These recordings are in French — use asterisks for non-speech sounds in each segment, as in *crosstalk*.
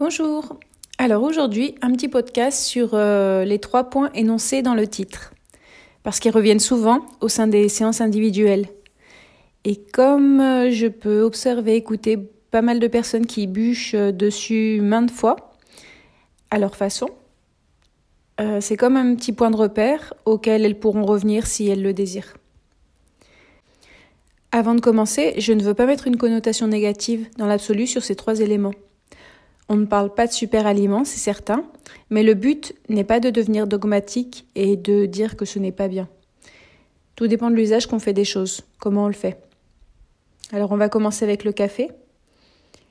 Bonjour. Alors aujourd'hui, un petit podcast sur euh, les trois points énoncés dans le titre, parce qu'ils reviennent souvent au sein des séances individuelles. Et comme euh, je peux observer, écouter pas mal de personnes qui bûchent euh, dessus maintes fois, à leur façon, c'est comme un petit point de repère auquel elles pourront revenir si elles le désirent. Avant de commencer, je ne veux pas mettre une connotation négative dans l'absolu sur ces trois éléments. On ne parle pas de super aliments, c'est certain, mais le but n'est pas de devenir dogmatique et de dire que ce n'est pas bien. Tout dépend de l'usage qu'on fait des choses, comment on le fait. Alors on va commencer avec le café.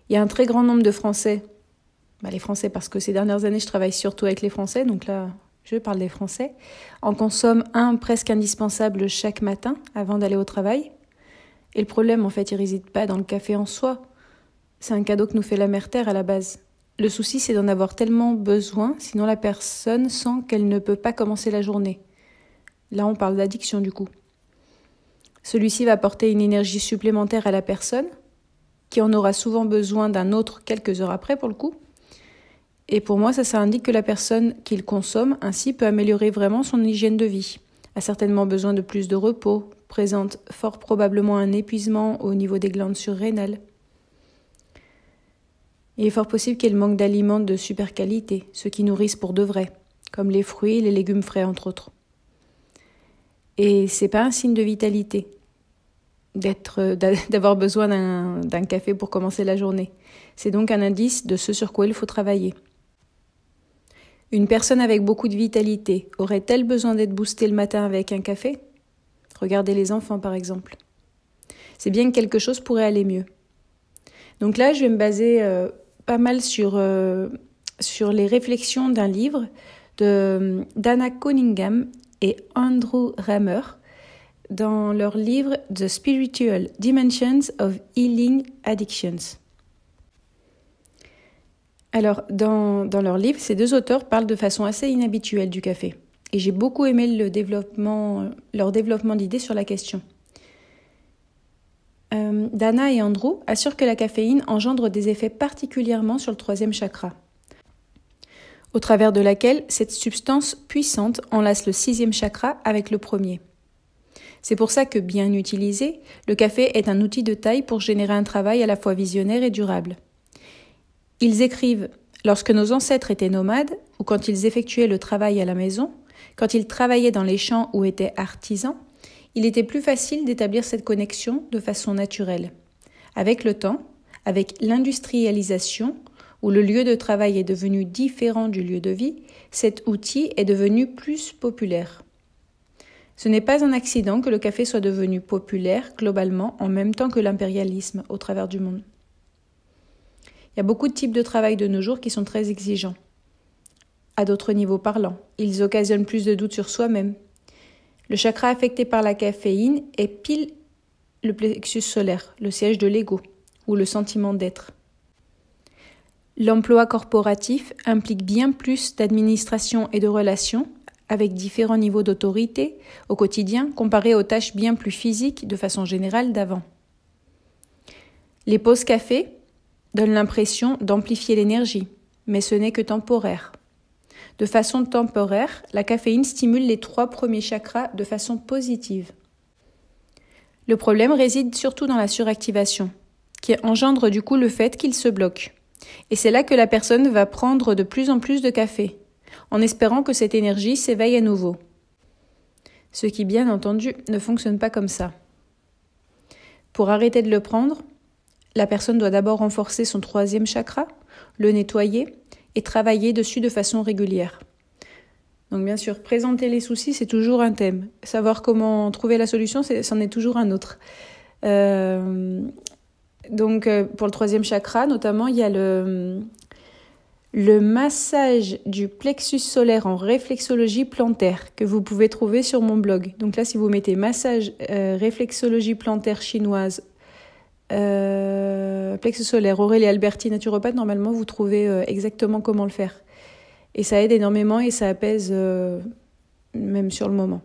Il y a un très grand nombre de Français, bah, les Français parce que ces dernières années je travaille surtout avec les Français, donc là je parle des Français, en consomment un presque indispensable chaque matin avant d'aller au travail. Et le problème en fait il réside pas dans le café en soi, c'est un cadeau que nous fait la mère Terre à la base. Le souci, c'est d'en avoir tellement besoin, sinon la personne sent qu'elle ne peut pas commencer la journée. Là, on parle d'addiction du coup. Celui-ci va apporter une énergie supplémentaire à la personne, qui en aura souvent besoin d'un autre quelques heures après pour le coup. Et pour moi, ça, ça indique que la personne qu'il consomme ainsi peut améliorer vraiment son hygiène de vie. A certainement besoin de plus de repos, présente fort probablement un épuisement au niveau des glandes surrénales. Il est fort possible qu'il manque d'aliments de super qualité, ceux qui nourrissent pour de vrai, comme les fruits, les légumes frais entre autres. Et c'est pas un signe de vitalité d'être, *laughs* d'avoir besoin d'un, café pour commencer la journée. C'est donc un indice de ce sur quoi il faut travailler. Une personne avec beaucoup de vitalité aurait-elle besoin d'être boostée le matin avec un café Regardez les enfants par exemple. C'est bien que quelque chose pourrait aller mieux. Donc là, je vais me baser euh, pas mal sur, euh, sur les réflexions d'un livre de euh, Dana Cunningham et Andrew Rammer dans leur livre The Spiritual Dimensions of Healing Addictions. Alors, dans, dans leur livre, ces deux auteurs parlent de façon assez inhabituelle du café. Et j'ai beaucoup aimé le développement, leur développement d'idées sur la question. Euh, Dana et Andrew assurent que la caféine engendre des effets particulièrement sur le troisième chakra, au travers de laquelle cette substance puissante enlace le sixième chakra avec le premier. C'est pour ça que, bien utilisé, le café est un outil de taille pour générer un travail à la fois visionnaire et durable. Ils écrivent Lorsque nos ancêtres étaient nomades, ou quand ils effectuaient le travail à la maison, quand ils travaillaient dans les champs ou étaient artisans, il était plus facile d'établir cette connexion de façon naturelle. Avec le temps, avec l'industrialisation, où le lieu de travail est devenu différent du lieu de vie, cet outil est devenu plus populaire. Ce n'est pas un accident que le café soit devenu populaire globalement en même temps que l'impérialisme au travers du monde. Il y a beaucoup de types de travail de nos jours qui sont très exigeants. À d'autres niveaux parlants, ils occasionnent plus de doutes sur soi-même, le chakra affecté par la caféine est pile le plexus solaire, le siège de l'ego ou le sentiment d'être. L'emploi corporatif implique bien plus d'administration et de relations avec différents niveaux d'autorité au quotidien comparé aux tâches bien plus physiques de façon générale d'avant. Les pauses café donnent l'impression d'amplifier l'énergie, mais ce n'est que temporaire. De façon temporaire, la caféine stimule les trois premiers chakras de façon positive. Le problème réside surtout dans la suractivation, qui engendre du coup le fait qu'il se bloque. Et c'est là que la personne va prendre de plus en plus de café, en espérant que cette énergie s'éveille à nouveau. Ce qui, bien entendu, ne fonctionne pas comme ça. Pour arrêter de le prendre, la personne doit d'abord renforcer son troisième chakra, le nettoyer, et travailler dessus de façon régulière. Donc bien sûr, présenter les soucis, c'est toujours un thème. Savoir comment trouver la solution, c'en est, toujours un autre. Euh, donc euh, pour le troisième chakra, notamment, il y a le, le massage du plexus solaire en réflexologie plantaire que vous pouvez trouver sur mon blog. Donc là, si vous mettez massage euh, réflexologie plantaire chinoise euh, plexus solaire, Aurélie Alberti, naturopathe, normalement vous trouvez euh, exactement comment le faire. Et ça aide énormément et ça apaise euh, même sur le moment.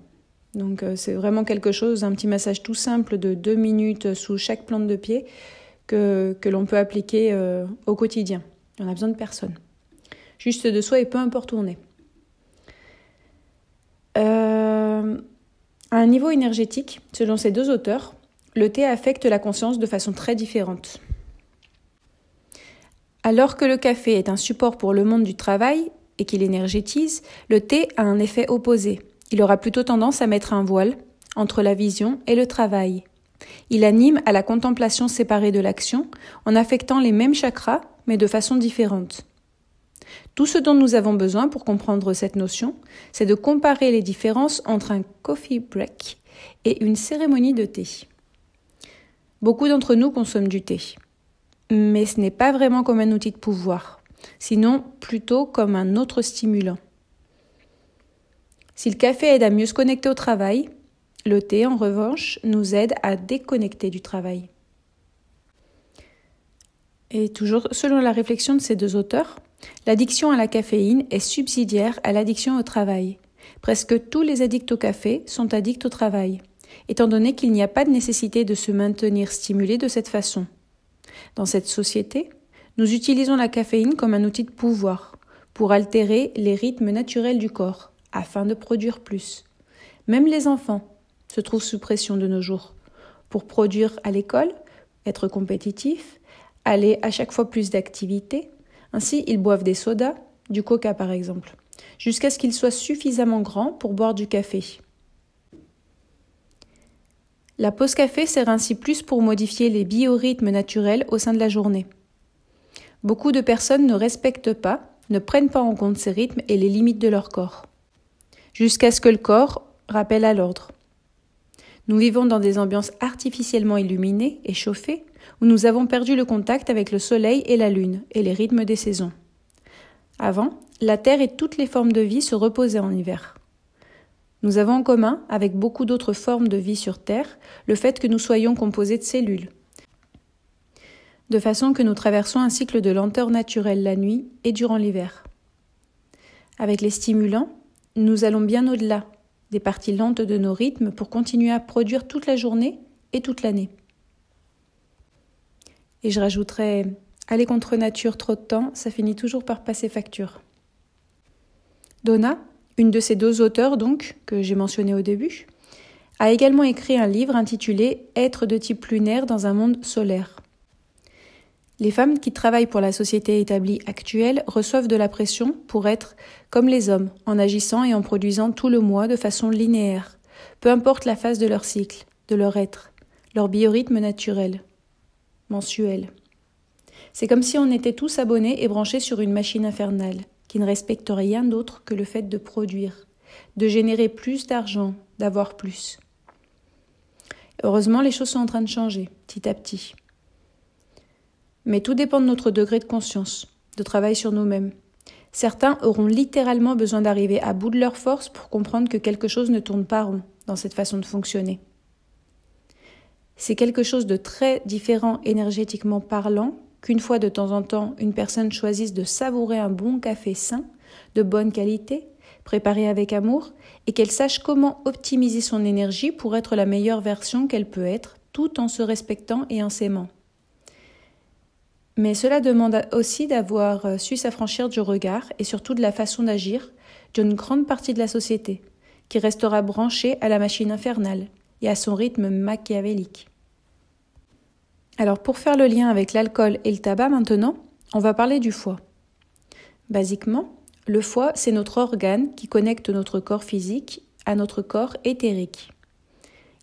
Donc euh, c'est vraiment quelque chose, un petit massage tout simple de deux minutes sous chaque plante de pied que, que l'on peut appliquer au quotidien. On n'a besoin de personne. Juste de soi et peu importe où on est. à un niveau énergétique, selon ces deux auteurs, le thé affecte la conscience de façon très différente. Alors que le café est un support pour le monde du travail et qu'il énergétise, le thé a un effet opposé. Il aura plutôt tendance à mettre un voile entre la vision et le travail. Il anime à la contemplation séparée de l'action en affectant les mêmes chakras mais de façon différente. Tout ce dont nous avons besoin pour comprendre cette notion, c'est de comparer les différences entre un coffee break et une cérémonie de thé. Beaucoup d'entre nous consomment du thé, mais ce n'est pas vraiment comme un outil de pouvoir, sinon plutôt comme un autre stimulant. Si le café aide à mieux se connecter au travail, le thé, en revanche, nous aide à déconnecter du travail. Et toujours selon la réflexion de ces deux auteurs, l'addiction à la caféine est subsidiaire à l'addiction au travail. Presque tous les addicts au café sont addicts au travail étant donné qu'il n'y a pas de nécessité de se maintenir stimulé de cette façon. Dans cette société, nous utilisons la caféine comme un outil de pouvoir, pour altérer les rythmes naturels du corps, afin de produire plus. Même les enfants se trouvent sous pression de nos jours. Pour produire à l'école, être compétitif, aller à chaque fois plus d'activités, ainsi ils boivent des sodas, du coca par exemple, jusqu'à ce qu'ils soient suffisamment grands pour boire du café. La pause café sert ainsi plus pour modifier les biorhythmes naturels au sein de la journée. Beaucoup de personnes ne respectent pas, ne prennent pas en compte ces rythmes et les limites de leur corps, jusqu'à ce que le corps rappelle à l'ordre. Nous vivons dans des ambiances artificiellement illuminées et chauffées, où nous avons perdu le contact avec le soleil et la lune et les rythmes des saisons. Avant, la Terre et toutes les formes de vie se reposaient en hiver. Nous avons en commun, avec beaucoup d'autres formes de vie sur Terre, le fait que nous soyons composés de cellules. De façon que nous traversons un cycle de lenteur naturelle la nuit et durant l'hiver. Avec les stimulants, nous allons bien au-delà des parties lentes de nos rythmes pour continuer à produire toute la journée et toute l'année. Et je rajouterai aller contre nature trop de temps, ça finit toujours par passer facture. Donna, une de ces deux auteurs, donc, que j'ai mentionné au début, a également écrit un livre intitulé Être de type lunaire dans un monde solaire. Les femmes qui travaillent pour la société établie actuelle reçoivent de la pression pour être comme les hommes, en agissant et en produisant tout le mois de façon linéaire, peu importe la phase de leur cycle, de leur être, leur biorhythme naturel, mensuel. C'est comme si on était tous abonnés et branchés sur une machine infernale qui ne respectent rien d'autre que le fait de produire, de générer plus d'argent, d'avoir plus. Heureusement, les choses sont en train de changer, petit à petit. Mais tout dépend de notre degré de conscience, de travail sur nous-mêmes. Certains auront littéralement besoin d'arriver à bout de leur force pour comprendre que quelque chose ne tourne pas rond dans cette façon de fonctionner. C'est quelque chose de très différent énergétiquement parlant qu'une fois de temps en temps une personne choisisse de savourer un bon café sain, de bonne qualité, préparé avec amour, et qu'elle sache comment optimiser son énergie pour être la meilleure version qu'elle peut être, tout en se respectant et en s'aimant. Mais cela demande aussi d'avoir euh, su s'affranchir du regard et surtout de la façon d'agir d'une grande partie de la société, qui restera branchée à la machine infernale et à son rythme machiavélique. Alors pour faire le lien avec l'alcool et le tabac maintenant, on va parler du foie. Basiquement, le foie, c'est notre organe qui connecte notre corps physique à notre corps éthérique.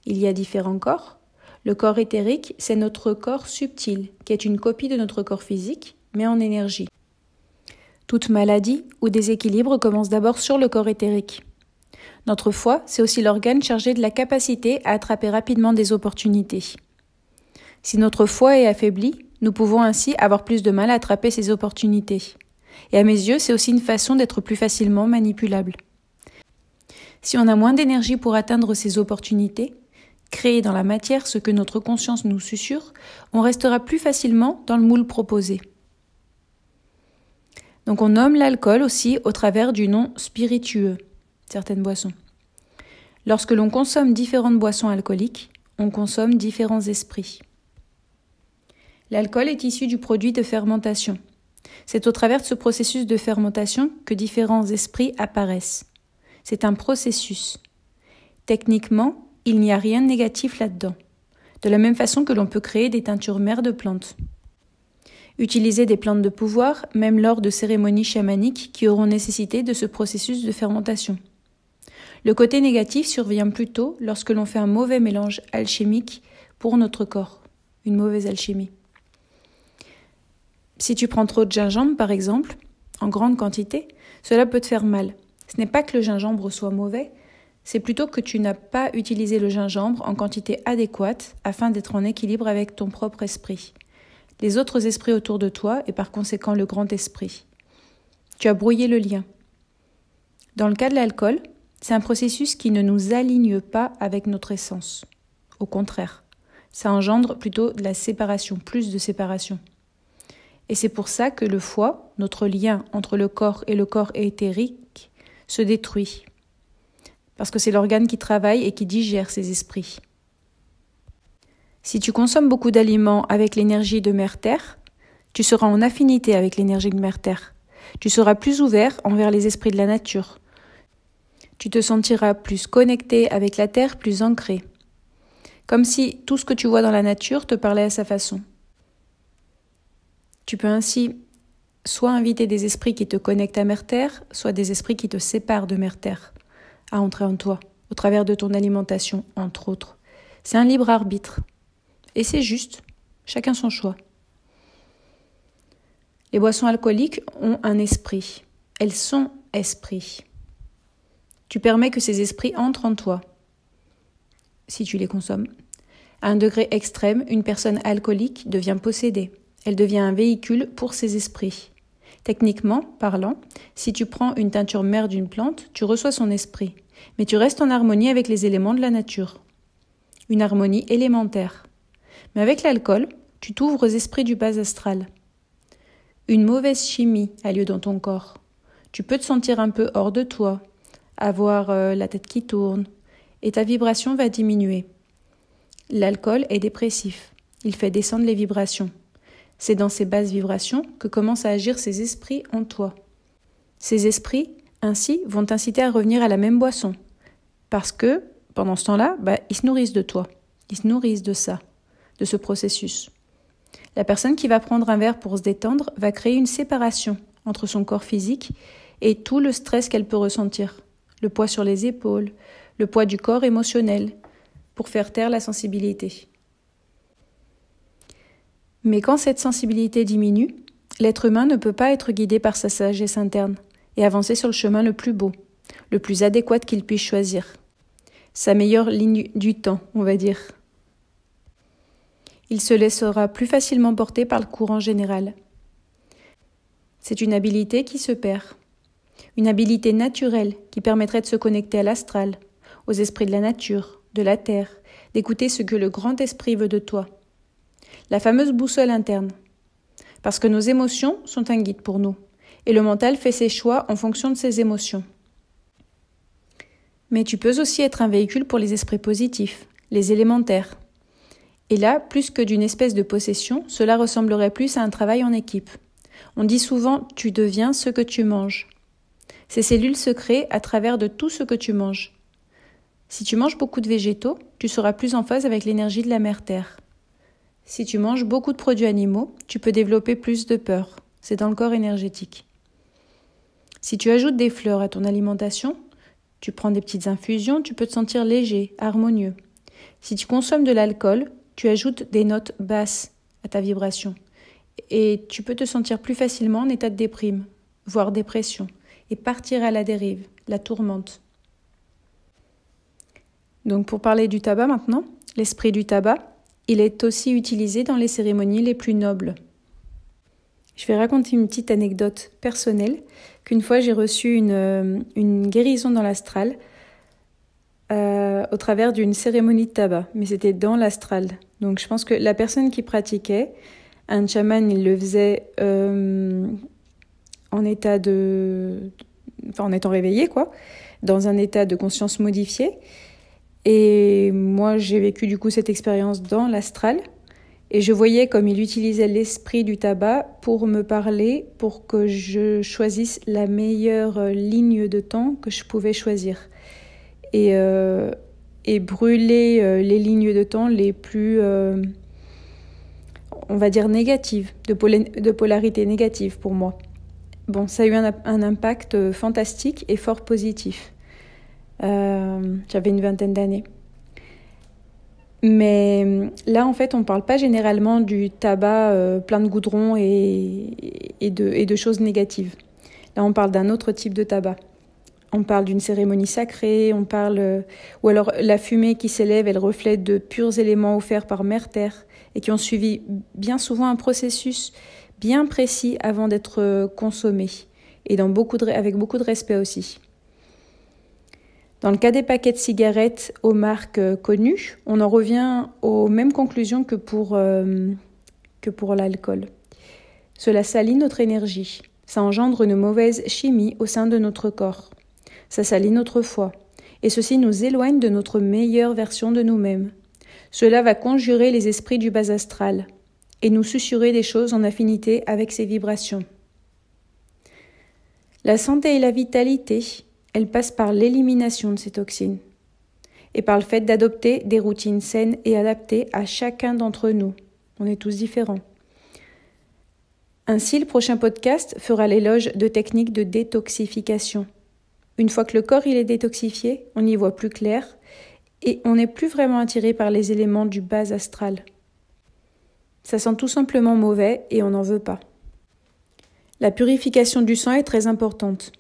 Il y a différents corps. Le corps éthérique, c'est notre corps subtil, qui est une copie de notre corps physique, mais en énergie. Toute maladie ou déséquilibre commence d'abord sur le corps éthérique. Notre foie, c'est aussi l'organe chargé de la capacité à attraper rapidement des opportunités. Si notre foi est affaiblie, nous pouvons ainsi avoir plus de mal à attraper ces opportunités. Et à mes yeux, c'est aussi une façon d'être plus facilement manipulable. Si on a moins d'énergie pour atteindre ces opportunités, créer dans la matière ce que notre conscience nous susurre, on restera plus facilement dans le moule proposé. Donc on nomme l'alcool aussi au travers du nom spiritueux, certaines boissons. Lorsque l'on consomme différentes boissons alcooliques, on consomme différents esprits. L'alcool est issu du produit de fermentation. C'est au travers de ce processus de fermentation que différents esprits apparaissent. C'est un processus. Techniquement, il n'y a rien de négatif là-dedans. De la même façon que l'on peut créer des teintures mères de plantes. Utiliser des plantes de pouvoir, même lors de cérémonies chamaniques qui auront nécessité de ce processus de fermentation. Le côté négatif survient plutôt lorsque l'on fait un mauvais mélange alchimique pour notre corps, une mauvaise alchimie. Si tu prends trop de gingembre, par exemple, en grande quantité, cela peut te faire mal. Ce n'est pas que le gingembre soit mauvais, c'est plutôt que tu n'as pas utilisé le gingembre en quantité adéquate afin d'être en équilibre avec ton propre esprit, les autres esprits autour de toi et par conséquent le grand esprit. Tu as brouillé le lien. Dans le cas de l'alcool, c'est un processus qui ne nous aligne pas avec notre essence. Au contraire, ça engendre plutôt de la séparation, plus de séparation. Et c'est pour ça que le foie, notre lien entre le corps et le corps éthérique, se détruit. Parce que c'est l'organe qui travaille et qui digère ces esprits. Si tu consommes beaucoup d'aliments avec l'énergie de Mère-Terre, tu seras en affinité avec l'énergie de Mère-Terre. Tu seras plus ouvert envers les esprits de la nature. Tu te sentiras plus connecté avec la Terre, plus ancré. Comme si tout ce que tu vois dans la nature te parlait à sa façon. Tu peux ainsi soit inviter des esprits qui te connectent à Mère Terre, soit des esprits qui te séparent de Mère Terre, à entrer en toi, au travers de ton alimentation, entre autres. C'est un libre arbitre. Et c'est juste, chacun son choix. Les boissons alcooliques ont un esprit. Elles sont esprits. Tu permets que ces esprits entrent en toi, si tu les consommes. À un degré extrême, une personne alcoolique devient possédée. Elle devient un véhicule pour ses esprits. Techniquement parlant, si tu prends une teinture mère d'une plante, tu reçois son esprit, mais tu restes en harmonie avec les éléments de la nature. Une harmonie élémentaire. Mais avec l'alcool, tu t'ouvres aux esprits du bas astral. Une mauvaise chimie a lieu dans ton corps. Tu peux te sentir un peu hors de toi, avoir euh, la tête qui tourne, et ta vibration va diminuer. L'alcool est dépressif. Il fait descendre les vibrations. C'est dans ces basses vibrations que commencent à agir ces esprits en toi. Ces esprits, ainsi, vont t'inciter à revenir à la même boisson. Parce que, pendant ce temps-là, bah, ils se nourrissent de toi. Ils se nourrissent de ça, de ce processus. La personne qui va prendre un verre pour se détendre va créer une séparation entre son corps physique et tout le stress qu'elle peut ressentir, le poids sur les épaules, le poids du corps émotionnel, pour faire taire la sensibilité. Mais quand cette sensibilité diminue, l'être humain ne peut pas être guidé par sa sagesse interne et avancer sur le chemin le plus beau, le plus adéquat qu'il puisse choisir. Sa meilleure ligne du temps, on va dire. Il se laissera plus facilement porter par le courant général. C'est une habilité qui se perd. Une habilité naturelle qui permettrait de se connecter à l'astral, aux esprits de la nature, de la terre, d'écouter ce que le grand esprit veut de toi, la fameuse boussole interne. Parce que nos émotions sont un guide pour nous, et le mental fait ses choix en fonction de ses émotions. Mais tu peux aussi être un véhicule pour les esprits positifs, les élémentaires. Et là, plus que d'une espèce de possession, cela ressemblerait plus à un travail en équipe. On dit souvent tu deviens ce que tu manges. Ces cellules se créent à travers de tout ce que tu manges. Si tu manges beaucoup de végétaux, tu seras plus en phase avec l'énergie de la mère Terre. Si tu manges beaucoup de produits animaux, tu peux développer plus de peur. C'est dans le corps énergétique. Si tu ajoutes des fleurs à ton alimentation, tu prends des petites infusions, tu peux te sentir léger, harmonieux. Si tu consommes de l'alcool, tu ajoutes des notes basses à ta vibration et tu peux te sentir plus facilement en état de déprime, voire dépression, et partir à la dérive, la tourmente. Donc pour parler du tabac maintenant, l'esprit du tabac, il est aussi utilisé dans les cérémonies les plus nobles. Je vais raconter une petite anecdote personnelle qu'une fois j'ai reçu une, euh, guérison dans l'astral euh, au travers d'une cérémonie de tabac, mais c'était dans l'astral. Donc je pense que la personne qui pratiquait, un chaman, il le faisait euh, en état de, en étant réveillé quoi, dans un état de conscience modifié. Et moi, j'ai vécu du coup cette expérience dans l'astral. Et je voyais comme il utilisait l'esprit du tabac pour me parler, pour que je choisisse la meilleure euh, ligne de temps que je pouvais choisir. Et, euh, brûler euh, les lignes de temps les plus, on va dire, négatives, de, polarité négative pour moi. Bon, ça a eu un impact fantastique et fort positif. Euh, j'avais une vingtaine d'années. Mais euh, là, en fait, on ne parle pas généralement du tabac euh, plein de goudron et, et, de, choses négatives. Là, on parle d'un autre type de tabac. On parle d'une cérémonie sacrée, on parle. ou alors, la fumée qui s'élève, elle reflète de purs éléments offerts par Mère Terre et qui ont suivi bien souvent un processus bien précis avant d'être consommés. Et dans beaucoup de, avec beaucoup de respect aussi. Dans le cas des paquets de cigarettes aux marques euh, connues, on en revient aux mêmes conclusions que pour, euh, que pour l'alcool. Cela salit notre énergie, ça engendre une mauvaise chimie au sein de notre corps, ça salit notre foi, et ceci nous éloigne de notre meilleure version de nous-mêmes. Cela va conjurer les esprits du bas astral et nous susurrer des choses en affinité avec ces vibrations. La santé et la vitalité elle passe par l'élimination de ces toxines et par le fait d'adopter des routines saines et adaptées à chacun d'entre nous. On est tous différents. Ainsi, le prochain podcast fera l'éloge de techniques de détoxification. Une fois que le corps il est détoxifié, on y voit plus clair et on n'est plus vraiment attiré par les éléments du bas astral. Ça sent tout simplement mauvais et on n'en veut pas. La purification du sang est très importante.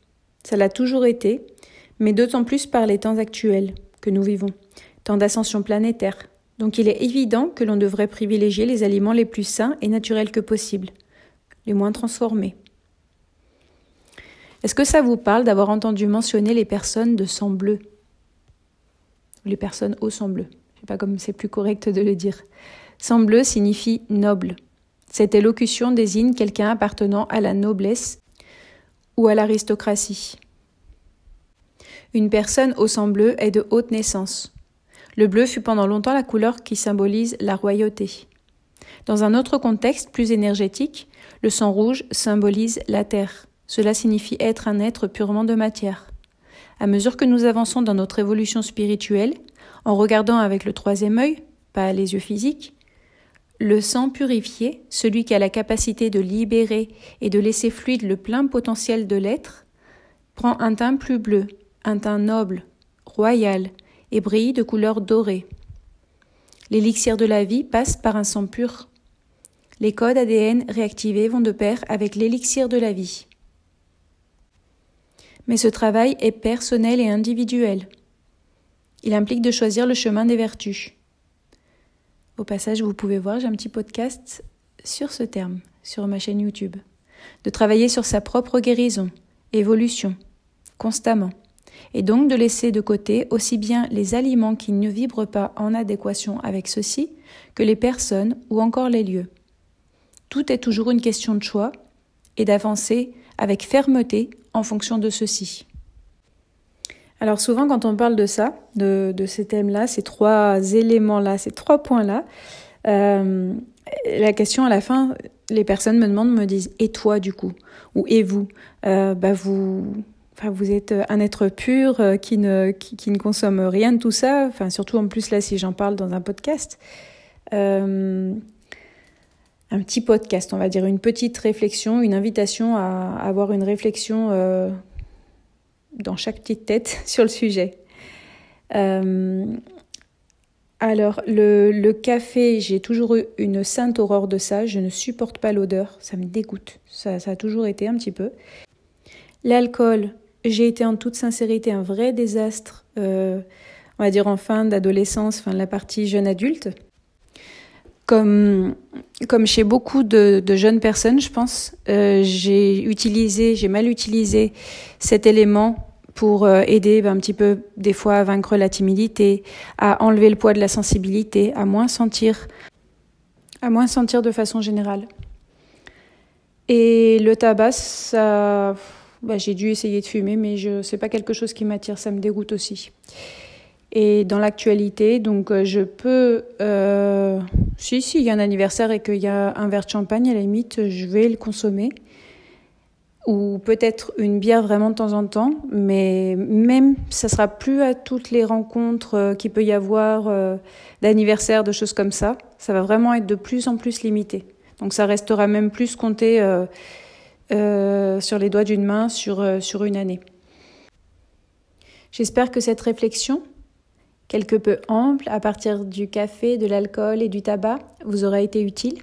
Ça l'a toujours été, mais d'autant plus par les temps actuels que nous vivons, temps d'ascension planétaire. Donc il est évident que l'on devrait privilégier les aliments les plus sains et naturels que possible, les moins transformés. Est-ce que ça vous parle d'avoir entendu mentionner les personnes de sang bleu Les personnes au sang bleu. Je ne sais pas comme c'est plus correct de le dire. Sang bleu signifie noble. Cette élocution désigne quelqu'un appartenant à la noblesse ou à l'aristocratie. Une personne au sang bleu est de haute naissance. Le bleu fut pendant longtemps la couleur qui symbolise la royauté. Dans un autre contexte plus énergétique, le sang rouge symbolise la terre. Cela signifie être un être purement de matière. À mesure que nous avançons dans notre évolution spirituelle, en regardant avec le troisième œil, pas les yeux physiques, le sang purifié, celui qui a la capacité de libérer et de laisser fluide le plein potentiel de l'être, prend un teint plus bleu, un teint noble, royal, et brille de couleur dorée. L'élixir de la vie passe par un sang pur. Les codes ADN réactivés vont de pair avec l'élixir de la vie. Mais ce travail est personnel et individuel. Il implique de choisir le chemin des vertus. Au passage, vous pouvez voir, j'ai un petit podcast sur ce terme, sur ma chaîne YouTube. De travailler sur sa propre guérison, évolution, constamment. Et donc de laisser de côté aussi bien les aliments qui ne vibrent pas en adéquation avec ceci que les personnes ou encore les lieux. Tout est toujours une question de choix et d'avancer avec fermeté en fonction de ceci. Alors souvent quand on parle de ça, de, ces thèmes-là, ces trois éléments-là, ces trois points-là, euh, la question à la fin, les personnes me demandent, me disent, et toi du coup Ou et vous euh, bah, vous, vous êtes un être pur euh, qui, ne, qui, ne consomme rien de tout ça. surtout en plus là, si j'en parle dans un podcast, un petit podcast, on va dire, une petite réflexion, une invitation à, avoir une réflexion dans chaque petite tête *laughs* sur le sujet. Euh, alors, le, café, j'ai toujours eu une sainte horreur de ça. Je ne supporte pas l'odeur. Ça me dégoûte. Ça, a toujours été un petit peu. L'alcool, j'ai été en toute sincérité un vrai désastre, euh, on va dire en fin d'adolescence, fin de la partie jeune adulte. Comme, comme chez beaucoup de, jeunes personnes, je pense, euh, j'ai utilisé, j'ai mal utilisé cet élément pour euh, aider ben, un petit peu des fois à vaincre la timidité, à enlever le poids de la sensibilité, à moins sentir, à moins sentir de façon générale. Et le tabac, ça, ben, j'ai dû essayer de fumer, mais je n'est pas quelque chose qui m'attire, ça me dégoûte aussi. Et dans l'actualité, donc euh, je peux, euh, si si, il y a un anniversaire et qu'il y a un verre de champagne à la limite, je vais le consommer ou peut-être une bière vraiment de temps en temps, mais même ça sera plus à toutes les rencontres euh, qu'il peut y avoir euh, d'anniversaires, d'anniversaire, de choses comme ça. Ça va vraiment être de plus en plus limité. Donc ça restera même plus compté euh, sur les doigts d'une main sur, sur une année. J'espère que cette réflexion, quelque peu ample à partir du café, de l'alcool et du tabac, vous aura été utile.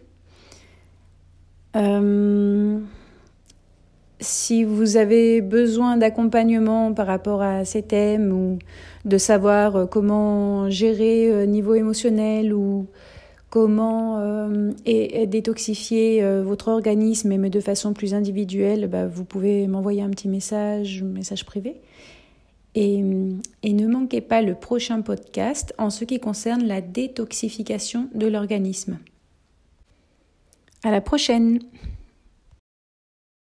Si vous avez besoin d'accompagnement par rapport à ces thèmes ou de savoir euh, comment gérer euh, niveau émotionnel ou comment euh, détoxifier votre organisme, mais de façon plus individuelle, bah, vous pouvez m'envoyer un petit message, message privé. et, ne manquez pas le prochain podcast en ce qui concerne la détoxification de l'organisme. À la prochaine!